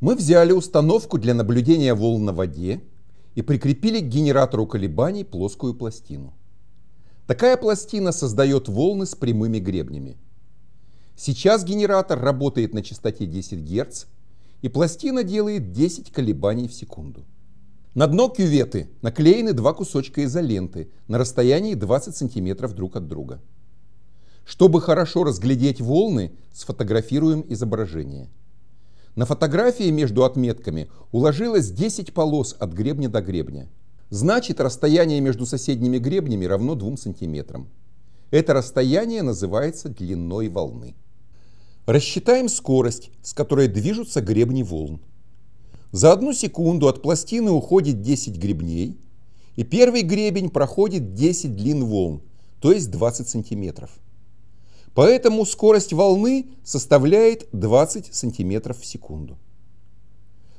мы взяли установку для наблюдения волн на воде и прикрепили к генератору колебаний плоскую пластину. Такая пластина создает волны с прямыми гребнями. Сейчас генератор работает на частоте 10 Гц, и пластина делает 10 колебаний в секунду. На дно кюветы наклеены два кусочка изоленты на расстоянии 20 см друг от друга. Чтобы хорошо разглядеть волны, сфотографируем изображение – на фотографии между отметками уложилось 10 полос от гребня до гребня. Значит, расстояние между соседними гребнями равно 2 сантиметрам. Это расстояние называется длиной волны. Рассчитаем скорость, с которой движутся гребни волн. За одну секунду от пластины уходит 10 гребней, и первый гребень проходит 10 длин волн, то есть 20 сантиметров. Поэтому скорость волны составляет 20 см в секунду.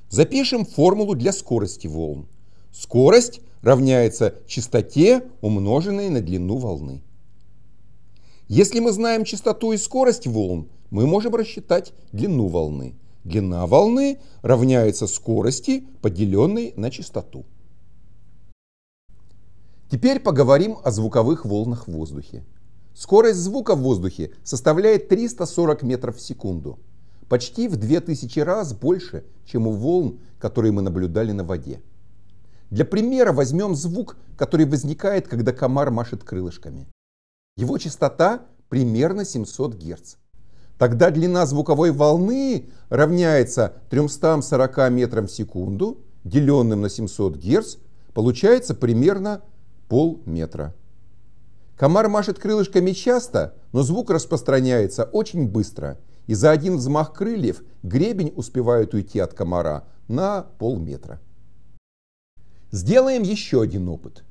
Запишем формулу для скорости волн. Скорость равняется частоте, умноженной на длину волны. Если мы знаем частоту и скорость волн, мы можем рассчитать длину волны. Длина волны равняется скорости, поделенной на частоту. Теперь поговорим о звуковых волнах в воздухе. Скорость звука в воздухе составляет 340 метров в секунду. Почти в 2000 раз больше, чем у волн, которые мы наблюдали на воде. Для примера возьмем звук, который возникает, когда комар машет крылышками. Его частота примерно 700 Гц. Тогда длина звуковой волны равняется 340 метрам в секунду, деленным на 700 Гц, получается примерно полметра. Комар машет крылышками часто, но звук распространяется очень быстро, и за один взмах крыльев гребень успевает уйти от комара на полметра. Сделаем еще один опыт.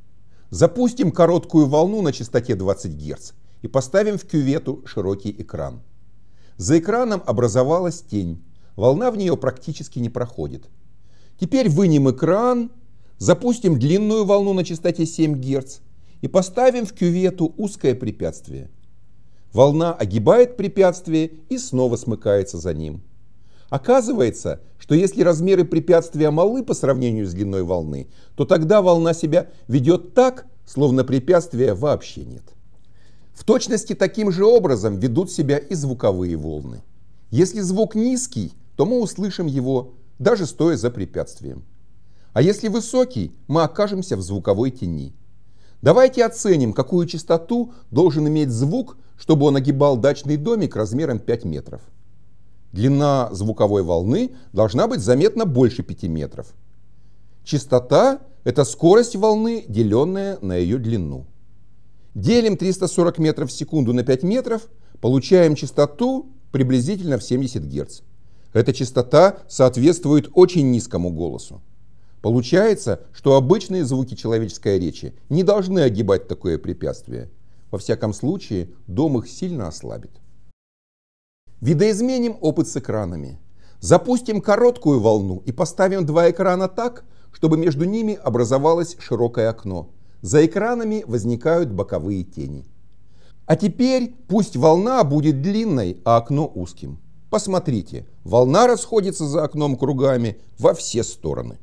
Запустим короткую волну на частоте 20 Гц и поставим в кювету широкий экран. За экраном образовалась тень, волна в нее практически не проходит. Теперь вынем экран, запустим длинную волну на частоте 7 Гц и поставим в кювету узкое препятствие. Волна огибает препятствие и снова смыкается за ним. Оказывается, что если размеры препятствия малы по сравнению с длиной волны, то тогда волна себя ведет так, словно препятствия вообще нет. В точности таким же образом ведут себя и звуковые волны. Если звук низкий, то мы услышим его, даже стоя за препятствием. А если высокий, мы окажемся в звуковой тени – Давайте оценим, какую частоту должен иметь звук, чтобы он огибал дачный домик размером 5 метров. Длина звуковой волны должна быть заметно больше 5 метров. Частота – это скорость волны, деленная на ее длину. Делим 340 метров в секунду на 5 метров, получаем частоту приблизительно в 70 Гц. Эта частота соответствует очень низкому голосу. Получается, что обычные звуки человеческой речи не должны огибать такое препятствие. Во всяком случае, дом их сильно ослабит. Видоизменим опыт с экранами. Запустим короткую волну и поставим два экрана так, чтобы между ними образовалось широкое окно. За экранами возникают боковые тени. А теперь пусть волна будет длинной, а окно узким. Посмотрите, волна расходится за окном кругами во все стороны.